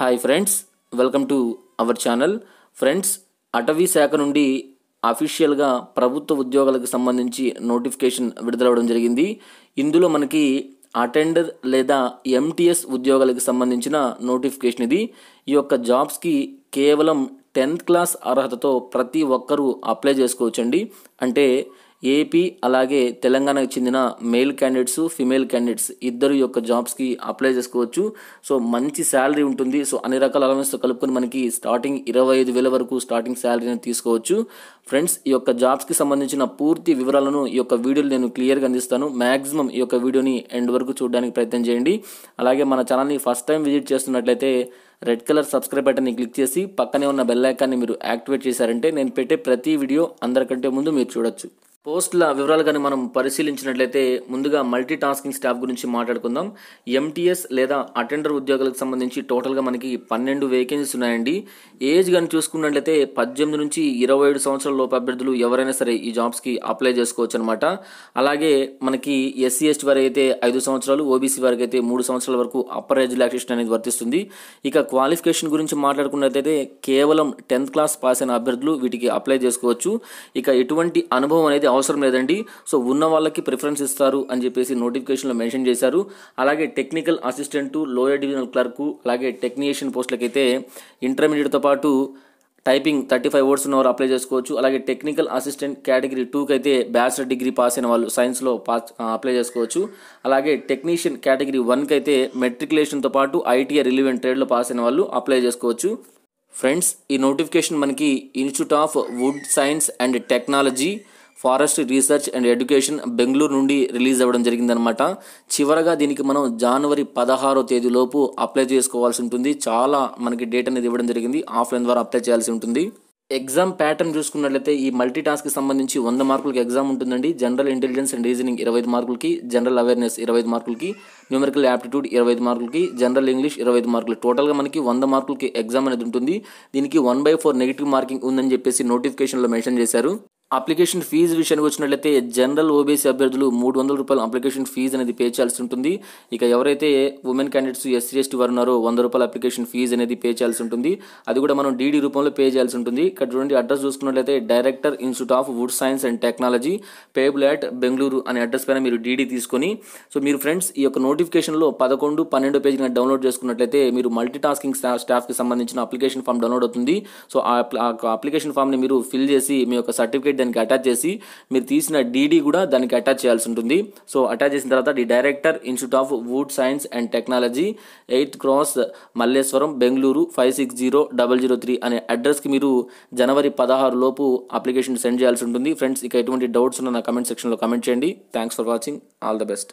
hi friends welcome to our channel friends అటవీ శాఖ నుండి అఫీషియల్గా ప్రభుత్వ ఉద్యోగాలకు సంబంధించి నోటిఫికేషన్ విడుదలవడం జరిగింది ఇందులో మనకి అటెండర్ లేదా ఎంటీఎస్ ఉద్యోగాలకు సంబంధించిన నోటిఫికేషన్ ఇది ఈ యొక్క జాబ్స్కి కేవలం టెన్త్ క్లాస్ అర్హతతో ప్రతి ఒక్కరూ అప్లై చేసుకోవచ్చండి అంటే ఏపీ అలాగే తెలంగాణకు చెందిన మేల్ క్యాండిడేట్స్ ఫిమేల్ క్యాండిడేట్స్ ఇద్దరు యొక్క జాబ్స్కి అప్లై చేసుకోవచ్చు సో మంచి శాలరీ ఉంటుంది సో అన్ని రకాల అలవెన్స్తో కలుపుకొని మనకి స్టార్టింగ్ ఇరవై ఐదు వేల వరకు స్టార్టింగ్ శాలరీని తీసుకోవచ్చు ఫ్రెండ్స్ ఈ యొక్క జాబ్స్కి సంబంధించిన పూర్తి వివరాలను ఈ యొక్క వీడియోలు నేను క్లియర్గా అందిస్తాను మ్యాక్సిమం ఈ యొక్క వీడియోని ఎండ్ వరకు చూడడానికి ప్రయత్నం చేయండి అలాగే మన ఛానల్ని ఫస్ట్ టైం విజిట్ చేస్తున్నట్లయితే రెడ్ కలర్ సబ్స్క్రైబ్ బటన్ని క్లిక్ చేసి పక్కనే ఉన్న బెల్ ఐకాన్ని మీరు యాక్టివేట్ చేశారంటే నేను పెట్టే ప్రతి వీడియో అందరికంటే ముందు మీరు చూడొచ్చు పోస్టుల వివరాలు కానీ మనం పరిశీలించినట్లయితే ముందుగా మల్టీ టాస్కింగ్ స్టాఫ్ గురించి మాట్లాడుకుందాం ఎంటీఎస్ లేదా అటెండర్ ఉద్యోగాలకు సంబంధించి టోటల్గా మనకి పన్నెండు వేకెన్సీస్ ఉన్నాయండి ఏజ్ కానీ చూసుకున్నట్లయితే పద్దెనిమిది నుంచి ఇరవై ఏడు సంవత్సరాల లోపు అభ్యర్థులు ఎవరైనా సరే ఈ జాబ్స్కి అప్లై చేసుకోవచ్చు అనమాట అలాగే మనకి ఎస్సీ ఎస్టీ వారికి అయితే ఐదు సంవత్సరాలు ఓబీసీ వారికి అయితే మూడు సంవత్సరాల వరకు అప్పర్ ఏజ్ రిలాక్సేషన్ అనేది వర్తిస్తుంది ఇక క్వాలిఫికేషన్ గురించి మాట్లాడుకున్నట్లయితే కేవలం టెన్త్ క్లాస్ పాస్ అయిన అభ్యర్థులు వీటికి అప్లై చేసుకోవచ్చు ఇక ఎటువంటి అనుభవం అనేది అవసరం లేదండి సో ఉన్న వాళ్ళకి ప్రిఫరెన్స్ ఇస్తారు అని చెప్పేసి నోటిఫికేషన్లో మెన్షన్ చేశారు అలాగే technical assistant lower divisional clerk అలాగే టెక్నీషియన్ పోస్టులకైతే ఇంటర్మీడియట్తో పాటు టైపింగ్ థర్టీ ఫైవ్ వర్డ్స్ ఉన్నవారు అప్లై చేసుకోవచ్చు అలాగే టెక్నికల్ అసిస్టెంట్ కేటగిరీ టూకి అయితే బ్యాచిలర్ డిగ్రీ పాస్ అయిన వాళ్ళు సైన్స్లో పాస్ అప్లై చేసుకోవచ్చు అలాగే టెక్నీషియన్ కేటగిరీ వన్కి అయితే మెట్రికులేషన్తో పాటు ఐటీఐ రిలీవెంట్ ట్రేడ్లో పాస్ అయిన వాళ్ళు అప్లై చేసుకోవచ్చు ఫ్రెండ్స్ ఈ నోటిఫికేషన్ మనకి institute of wood science and technology forest research and education Bengaluru నుండి రిలీజ్ అవ్వడం జరిగిందనమాట చివరగా దీనికి మనం జనవరి పదహారో తేదీలోపు అప్లై చేసుకోవాల్సి ఉంటుంది చాలా మనకి డేట్ అనేది ఇవ్వడం జరిగింది ఆఫ్లైన్ ద్వారా అప్లై చేయాల్సి ఉంటుంది ఎగ్జామ్ ప్యాటర్న్ చూసుకున్నట్లయితే ఈ మల్టీ టాస్క్కి సంబంధించి వంద మార్కులకి ఎగ్జామ్ ఉంటుందండి జనరల్ ఇంటెలిజెన్స్ అండ్ రీజనింగ్ ఇరవై ఐదు మార్కులకి జనరల్ అవేర్నెస్ ఇరవై ఐదు మార్కులకి న్యూమరికల్ యాప్టిట్యూడ్ ఇరవై ఐదు మార్కులకి జనరల్ ఇంగ్లీష్ ఇరవై ఐదు మార్కులు టోటల్గా మనకి వంద మార్కులకి ఎగ్జామ్ అనేది ఉంటుంది దీనికి one by four negative marking ఉందని చెప్పేసి నోటిఫికేషన్లో మెన్షన్ చేశారు అప్లికేషన్ ఫీజు విషయానికి వచ్చినట్లయితే జనరల్ ఓబీసీ అభ్యర్థులు మూడు వందల రూపాయలు అప్లికేషన్ ఫీజు అనేది పే చేయాల్సి ఉంటుంది ఇక ఎవరైతే ఉమెన్ క్యాండిడేట్స్ ఎస్సీ ఎస్టీ వారు ఉన్నారో వంద రూపాయల అప్లికేషన్ ఫీజు అనేది పే చేయాల్సి ఉంటుంది అది కూడా మనం డీడీ రూపంలో పే చేయాల్సి ఉంటుంది ఇక్కడ చూడండి అడ్రస్ చూసుకున్నట్లయితే director institute of wood science and technology payable at Bengaluru అనే అడ్రస్ పైన మీరు డీడీ తీసుకొని సో మీరు ఫ్రెండ్స్ ఈ యొక్క నోటిఫికేషన్లో పదకొండు పన్నెండు పేజీ డౌన్లోడ్ చేసుకున్నట్లయితే మీరు మల్టీ టాస్కింగ్ స్టాఫ్కి సంబంధించిన అప్లికేషన్ ఫామ్ డౌన్లోడ్ అవుతుంది సో ఆ అప్లికేషన్ ఫామ్ని మీరు ఫిల్ చేసి మీ యొక్క సర్టిఫికేట్ దానికి అటాచ్ చేసి మీరు తీసిన డీడీ కూడా దానికి అటాచ్ చేయాల్సి ఉంటుంది సో అటాచ్ చేసిన తర్వాత the director institute of wood science and technology eighth cross Malleswaram Bengaluru five six zero double zero three అనే అడ్రస్కి మీరు జనవరి పదహారు లోపు అప్లికేషన్ సెండ్ చేయాల్సి ఉంటుంది ఫ్రెండ్స్ ఇక ఎటువంటి డౌట్స్ ఉన్న నా కమెంట్ సెక్షన్లో కమెంట్ చేయండి thanks for watching all the best